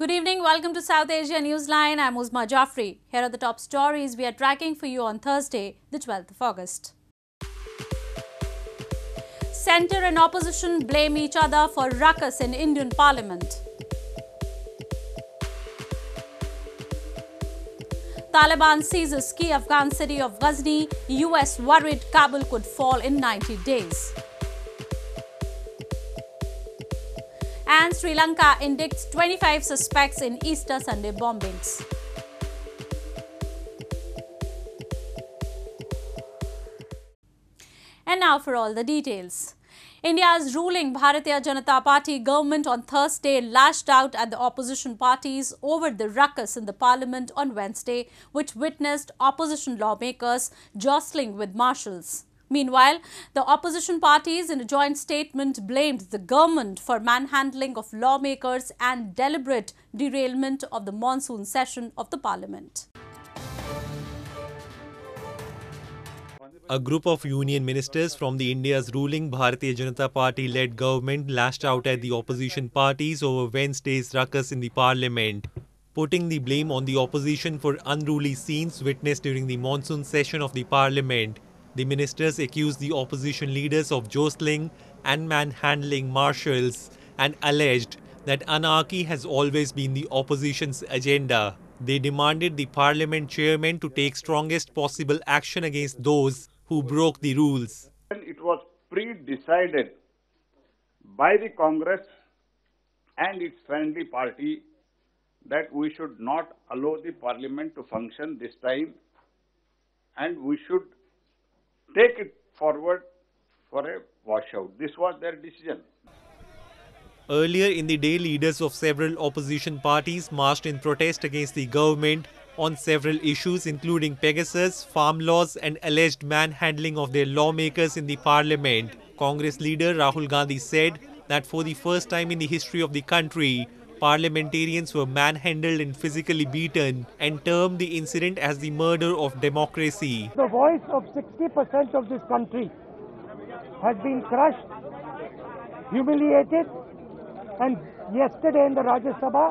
Good evening. Welcome to South Asia Newsline. I'm Uzma Jafri. Here are the top stories we are tracking for you on Thursday, the 12th of August. Centre and opposition blame each other for ruckus in Indian parliament. Taliban seizes key Afghan city of Ghazni. US worried Kabul could fall in 90 days. and Sri Lanka indicts 25 suspects in Easter Sunday bombings. And now for all the details. India's ruling Bharatiya Janata Party government on Thursday lashed out at the opposition parties over the ruckus in the parliament on Wednesday, which witnessed opposition lawmakers jostling with marshals. Meanwhile, the opposition parties in a joint statement blamed the government for manhandling of lawmakers and deliberate derailment of the monsoon session of the parliament. A group of union ministers from the India's ruling Bharatiya Janata Party-led government lashed out at the opposition parties over Wednesday's ruckus in the parliament, putting the blame on the opposition for unruly scenes witnessed during the monsoon session of the parliament. The ministers accused the opposition leaders of jostling and manhandling marshals and alleged that anarchy has always been the opposition's agenda. They demanded the parliament chairman to take strongest possible action against those who broke the rules. It was pre-decided by the Congress and its friendly party that we should not allow the parliament to function this time and we should take it forward for a washout. This was their decision. Earlier in the day, leaders of several opposition parties marched in protest against the government on several issues, including Pegasus, farm laws, and alleged manhandling of their lawmakers in the parliament. Congress leader Rahul Gandhi said that for the first time in the history of the country, Parliamentarians were manhandled and physically beaten and termed the incident as the murder of democracy. The voice of 60% of this country has been crushed, humiliated, and yesterday in the Rajya Sabha,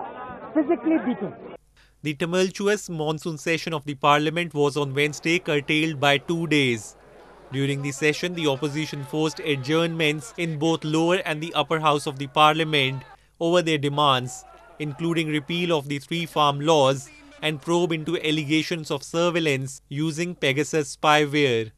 physically beaten. The tumultuous monsoon session of the parliament was on Wednesday curtailed by two days. During the session, the opposition forced adjournments in both lower and the upper house of the parliament over their demands, including repeal of the three farm laws and probe into allegations of surveillance using Pegasus spyware.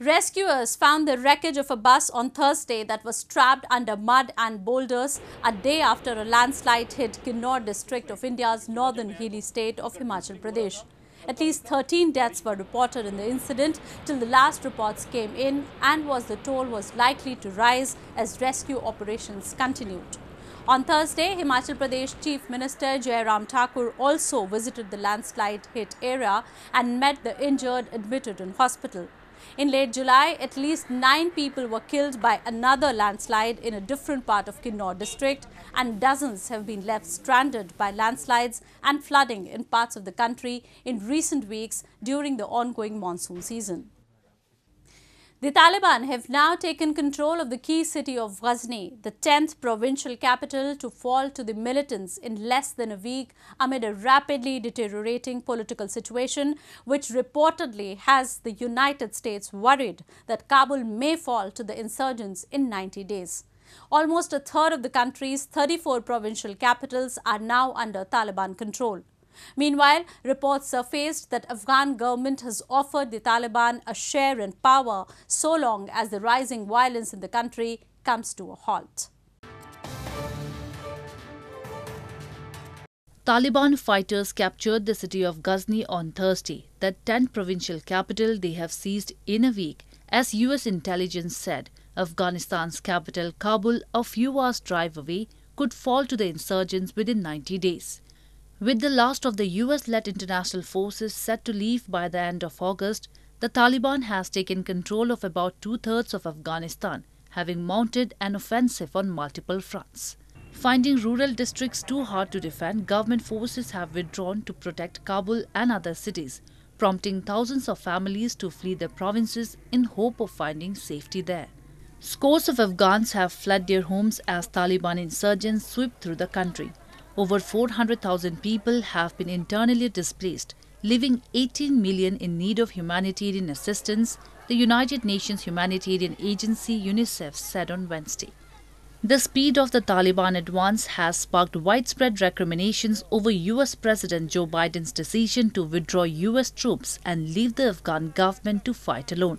Rescuers found the wreckage of a bus on Thursday that was trapped under mud and boulders a day after a landslide hit Kinnaur district of India's northern hilly state of Himachal Pradesh. At least 13 deaths were reported in the incident till the last reports came in and was the toll was likely to rise as rescue operations continued. On Thursday, Himachal Pradesh Chief Minister Jairam Thakur also visited the landslide hit area and met the injured admitted in hospital. In late July, at least nine people were killed by another landslide in a different part of Kinnaur district and dozens have been left stranded by landslides and flooding in parts of the country in recent weeks during the ongoing monsoon season. The Taliban have now taken control of the key city of Ghazni, the 10th provincial capital to fall to the militants in less than a week amid a rapidly deteriorating political situation which reportedly has the United States worried that Kabul may fall to the insurgents in 90 days. Almost a third of the country's 34 provincial capitals are now under Taliban control. Meanwhile, reports surfaced that Afghan government has offered the Taliban a share in power so long as the rising violence in the country comes to a halt. Taliban fighters captured the city of Ghazni on Thursday, the 10th provincial capital they have seized in a week, as U.S. intelligence said. Afghanistan's capital, Kabul, a few hours' drive away, could fall to the insurgents within 90 days. With the last of the US led international forces set to leave by the end of August, the Taliban has taken control of about two thirds of Afghanistan, having mounted an offensive on multiple fronts. Finding rural districts too hard to defend, government forces have withdrawn to protect Kabul and other cities, prompting thousands of families to flee their provinces in hope of finding safety there. Scores of Afghans have fled their homes as Taliban insurgents sweep through the country. Over 400,000 people have been internally displaced, leaving 18 million in need of humanitarian assistance, the United Nations Humanitarian Agency UNICEF said on Wednesday. The speed of the Taliban advance has sparked widespread recriminations over US President Joe Biden's decision to withdraw US troops and leave the Afghan government to fight alone.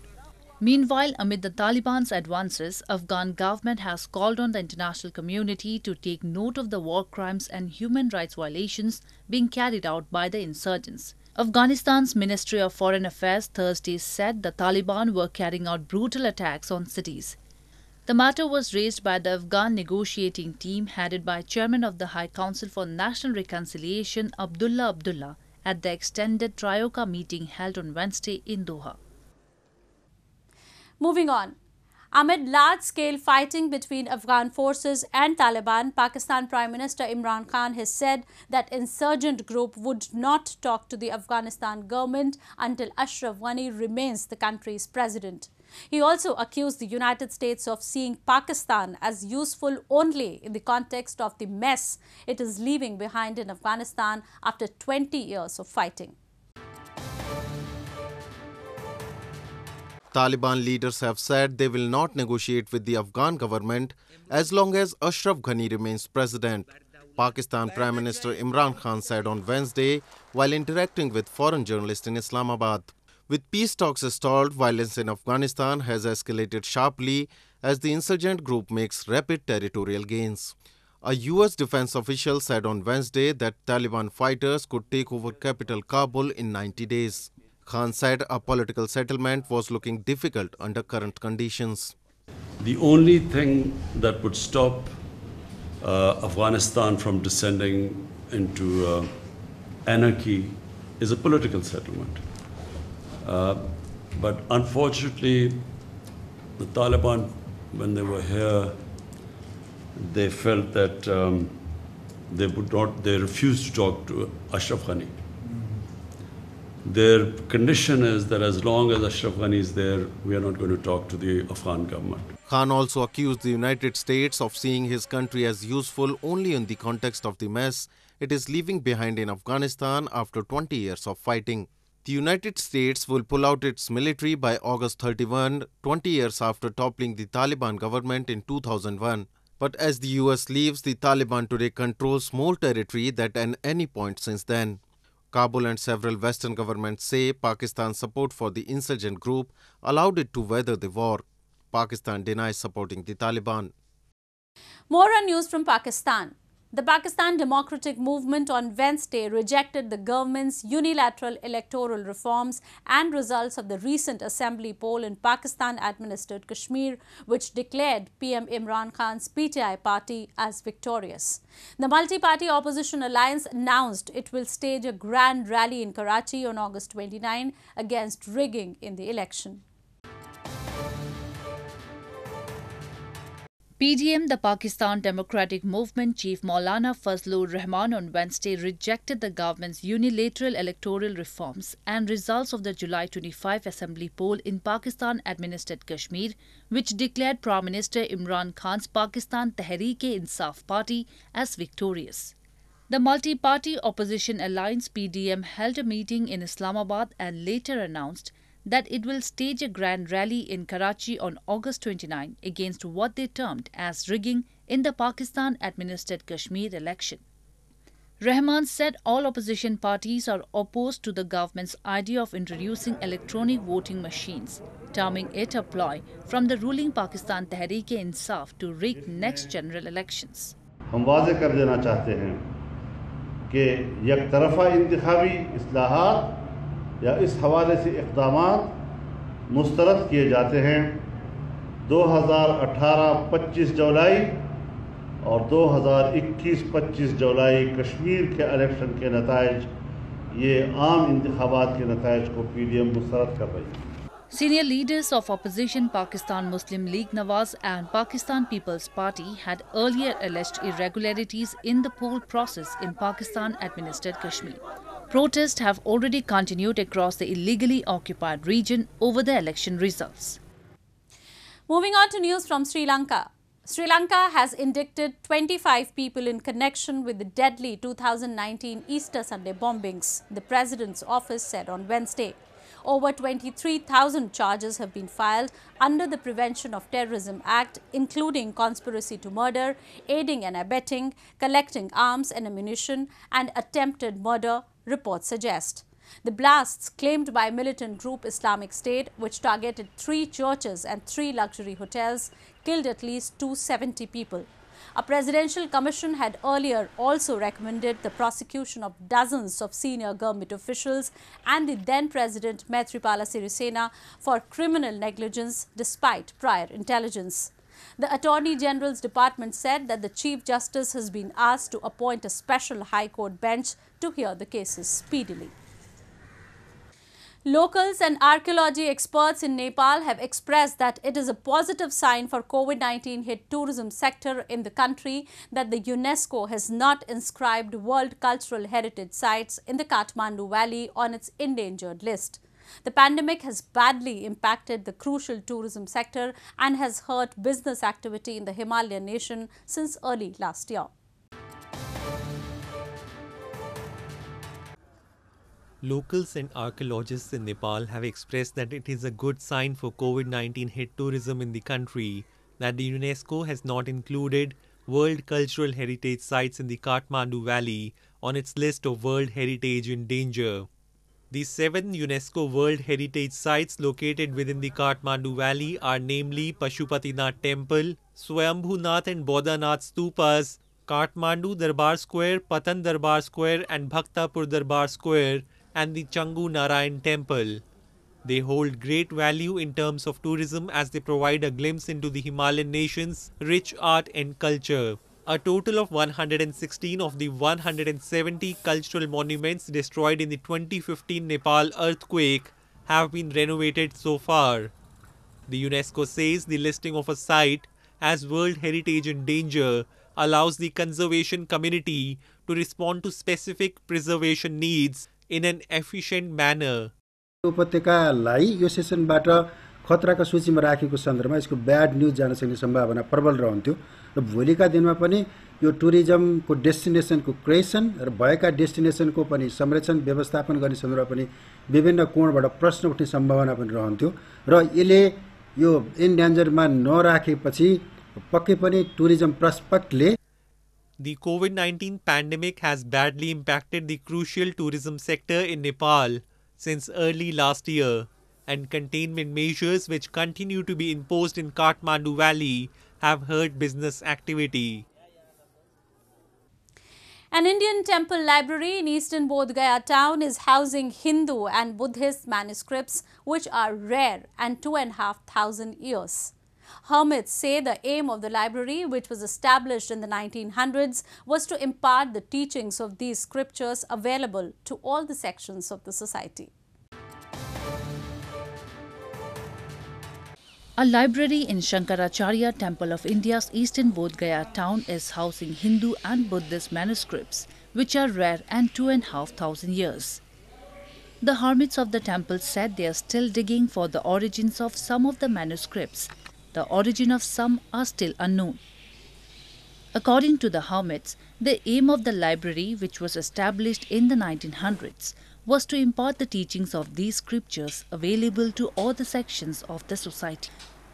Meanwhile, amid the Taliban's advances, Afghan government has called on the international community to take note of the war crimes and human rights violations being carried out by the insurgents. Afghanistan's Ministry of Foreign Affairs Thursday said the Taliban were carrying out brutal attacks on cities. The matter was raised by the Afghan negotiating team headed by Chairman of the High Council for National Reconciliation Abdullah Abdullah at the extended Trioka meeting held on Wednesday in Doha. Moving on. Amid large-scale fighting between Afghan forces and Taliban, Pakistan Prime Minister Imran Khan has said that insurgent group would not talk to the Afghanistan government until Ashraf Ghani remains the country's president. He also accused the United States of seeing Pakistan as useful only in the context of the mess it is leaving behind in Afghanistan after 20 years of fighting. Taliban leaders have said they will not negotiate with the Afghan government as long as Ashraf Ghani remains president. Pakistan Prime Minister Imran Khan said on Wednesday while interacting with foreign journalists in Islamabad. With peace talks stalled, violence in Afghanistan has escalated sharply as the insurgent group makes rapid territorial gains. A US defense official said on Wednesday that Taliban fighters could take over capital Kabul in 90 days. Khan said a political settlement was looking difficult under current conditions. The only thing that would stop uh, Afghanistan from descending into uh, anarchy is a political settlement. Uh, but unfortunately, the Taliban, when they were here, they felt that um, they would not, they refused to talk to Ashraf Ghani. Their condition is that as long as Ashraf Ghani is there, we are not going to talk to the Afghan government. Khan also accused the United States of seeing his country as useful only in the context of the mess it is leaving behind in Afghanistan after 20 years of fighting. The United States will pull out its military by August 31, 20 years after toppling the Taliban government in 2001. But as the US leaves, the Taliban today controls more territory than at any point since then. Kabul and several Western governments say Pakistan's support for the insurgent group allowed it to weather the war. Pakistan denies supporting the Taliban. More on news from Pakistan. The Pakistan Democratic Movement on Wednesday rejected the government's unilateral electoral reforms and results of the recent assembly poll in Pakistan-administered Kashmir, which declared PM Imran Khan's PTI party as victorious. The multi-party opposition alliance announced it will stage a grand rally in Karachi on August 29 against rigging in the election. PDM, the Pakistan Democratic Movement chief Maulana Fazlur Rahman on Wednesday rejected the government's unilateral electoral reforms and results of the July 25 assembly poll in Pakistan-administered Kashmir, which declared Prime Minister Imran Khan's Pakistan Tehreek-e-Insaf party as victorious. The multi-party opposition alliance PDM held a meeting in Islamabad and later announced that it will stage a grand rally in Karachi on August 29 against what they termed as rigging in the Pakistan administered Kashmir election. Rahman said all opposition parties are opposed to the government's idea of introducing electronic voting machines, terming it a ploy from the ruling Pakistan Tehreek-e-Insaf to rig next general elections. हम वाजे कर या इस हवाले से इकदाम मुस्तरद किए जाते हैं 2018-25 जुलाई और 2021-25 जुलाई कश्मीर के इलेक्शन के नतज ये आम इंतबात के नतज को पी डी एम मुस्तरद कर रही है Senior leaders of opposition Pakistan Muslim League Nawaz and Pakistan People's Party had earlier alleged irregularities in the poll process in Pakistan administered Kashmir. Protests have already continued across the illegally occupied region over the election results. Moving on to news from Sri Lanka. Sri Lanka has indicted 25 people in connection with the deadly 2019 Easter Sunday bombings, the president's office said on Wednesday. Over 23,000 charges have been filed under the Prevention of Terrorism Act, including conspiracy to murder, aiding and abetting, collecting arms and ammunition, and attempted murder, reports suggest. The blasts claimed by militant group Islamic State, which targeted three churches and three luxury hotels, killed at least 270 people. A presidential commission had earlier also recommended the prosecution of dozens of senior government officials and the then President Maithripala Sirisena for criminal negligence despite prior intelligence. The Attorney General's department said that the Chief Justice has been asked to appoint a special High Court bench to hear the cases speedily. Locals and archaeology experts in Nepal have expressed that it is a positive sign for COVID-19 hit tourism sector in the country that the UNESCO has not inscribed World Cultural Heritage Sites in the Kathmandu Valley on its endangered list. The pandemic has badly impacted the crucial tourism sector and has hurt business activity in the Himalayan nation since early last year. Locals and archaeologists in Nepal have expressed that it is a good sign for COVID 19 hit tourism in the country that the UNESCO has not included World Cultural Heritage Sites in the Kathmandu Valley on its list of World Heritage in Danger. The seven UNESCO World Heritage Sites located within the Kathmandu Valley are namely Pashupatinath Temple, Swayambhunath and Bodhanath Stupas, Kathmandu Darbar Square, Patan Darbar Square and Bhaktapur Darbar Square, and the Changu Narayan Temple. They hold great value in terms of tourism as they provide a glimpse into the Himalayan nations' rich art and culture. A total of 116 of the 170 cultural monuments destroyed in the 2015 Nepal earthquake have been renovated so far. The UNESCO says the listing of a site as World Heritage in Danger allows the conservation community to respond to specific preservation needs in an efficient manner. खतरा का सूची राखी को सन्दर्भ में इसको bad news जान सकने संभावना प्रबल रहन्थ्यो र भोलिका दिनमा पनि को डेस्टिनेसन को क्रिएसन र भएका डेस्टिनेसनको संरक्षण व्यवस्थापन करने सन्दर्भ में विभिन्न कोण बड़ प्रश्न उठने संभावना भी रहन्थ्यो रो यसले यो इन्डेन्जरमा नराखेपछि पक्कै पनि tourism The COVID 19 pandemic has badly impacted the crucial tourism sector in Nepal since early last year. and containment measures which continue to be imposed in Kathmandu Valley have hurt business activity. An Indian temple library in eastern Bodh Gaya town is housing Hindu and Buddhist manuscripts which are rare and two and a half thousand years. Hermits say the aim of the library, which was established in the 1900s, was to impart the teachings of these scriptures available to all the sections of the society. A library in Shankaracharya Temple of India's eastern Bodh Gaya town is housing Hindu and Buddhist manuscripts, which are rare and two and a half thousand years. The hermits of the temple said they are still digging for the origins of some of the manuscripts. The origin of some are still unknown. According to the hermits, the aim of the library, which was established in the 1900s, was to impart the teachings of these scriptures available to all the sections of the society.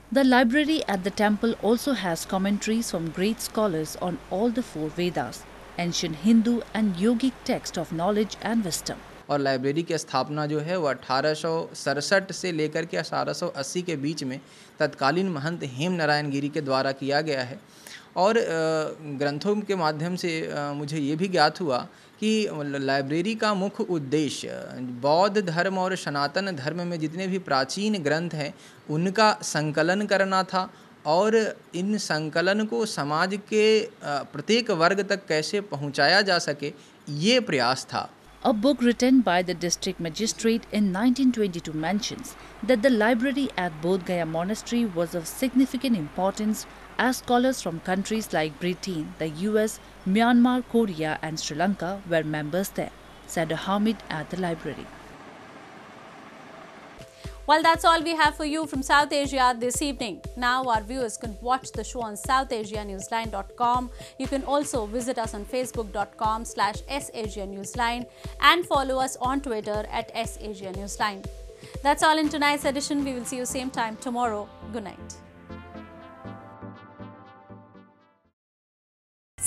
The library at the temple also has commentaries from great scholars on all the four Vedas, ancient Hindu and yogic texts of knowledge and wisdom. और library की स्थापना जो है वह अठारह से लेकर के 1880 के बीच में तत्कालीन महंत हेम नारायण गिरी के द्वारा किया गया है और ग्रंथों के माध्यम से मुझे ये भी ज्ञात हुआ कि लाइब्रेरी का मुख्य उद्देश्य बौद्ध धर्म और सनातन धर्म में जितने भी प्राचीन ग्रंथ हैं उनका संकलन करना था और इन संकलन को समाज के प्रत्येक वर्ग तक कैसे पहुंचाया जा सके ये प्रयास था A book written by the district magistrate in 1922 mentions that the library at Bodh Gaya Monastery was of significant importance as scholars from countries like Britain, the US, Myanmar, Korea, and Sri Lanka were members there, said Hamid at the library. Well, that's all we have for you from South Asia this evening. Now, our viewers can watch the show on southasianewsline.com. You can also visit us on facebook.com slash sasianewsline and follow us on Twitter at sasianewsline. That's all in tonight's edition. We will see you same time tomorrow. Good night.